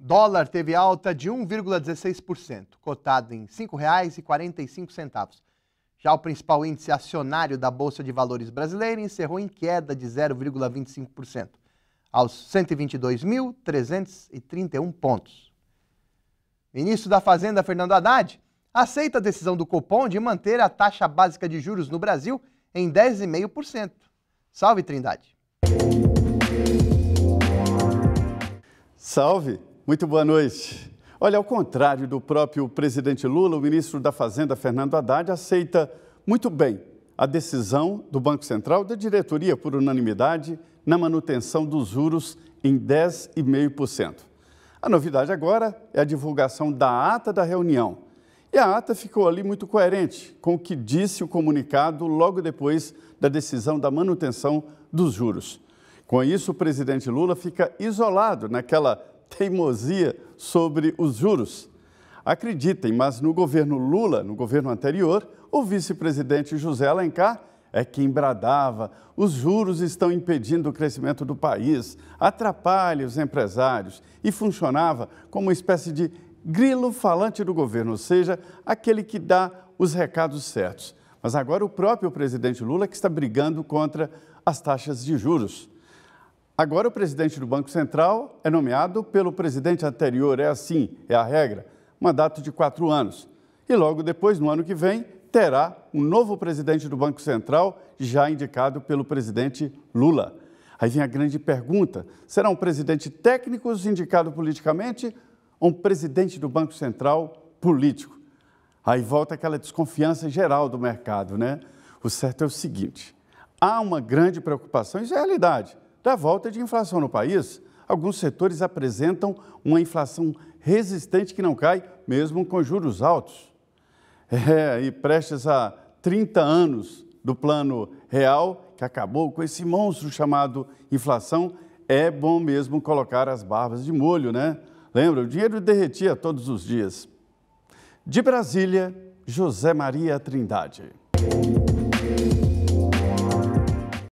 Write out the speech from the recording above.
Dólar teve alta de 1,16%, cotado em R$ 5,45. Já o principal índice acionário da Bolsa de Valores brasileira encerrou em queda de 0,25%, aos 122.331 pontos. Ministro da Fazenda Fernando Haddad aceita a decisão do Copom de manter a taxa básica de juros no Brasil em 10,5%. Salve Trindade. Salve. Muito boa noite. Olha, ao contrário do próprio presidente Lula, o ministro da Fazenda, Fernando Haddad, aceita muito bem a decisão do Banco Central, da diretoria, por unanimidade, na manutenção dos juros em 10,5%. A novidade agora é a divulgação da ata da reunião. E a ata ficou ali muito coerente com o que disse o comunicado logo depois da decisão da manutenção dos juros. Com isso, o presidente Lula fica isolado naquela teimosia sobre os juros. Acreditem, mas no governo Lula, no governo anterior, o vice-presidente José Alencar é quem bradava: os juros estão impedindo o crescimento do país, atrapalha os empresários e funcionava como uma espécie de grilo falante do governo, ou seja, aquele que dá os recados certos. Mas agora o próprio presidente Lula que está brigando contra as taxas de juros. Agora o presidente do Banco Central é nomeado pelo presidente anterior, é assim, é a regra, mandato de quatro anos. E logo depois, no ano que vem, terá um novo presidente do Banco Central, já indicado pelo presidente Lula. Aí vem a grande pergunta: será um presidente técnico indicado politicamente ou um presidente do Banco Central político? Aí volta aquela desconfiança geral do mercado, né? O certo é o seguinte: há uma grande preocupação, isso é realidade da volta de inflação no país, alguns setores apresentam uma inflação resistente que não cai, mesmo com juros altos. É, e prestes a 30 anos do Plano Real, que acabou com esse monstro chamado inflação, é bom mesmo colocar as barbas de molho, né? Lembra, o dinheiro derretia todos os dias. De Brasília, José Maria Trindade.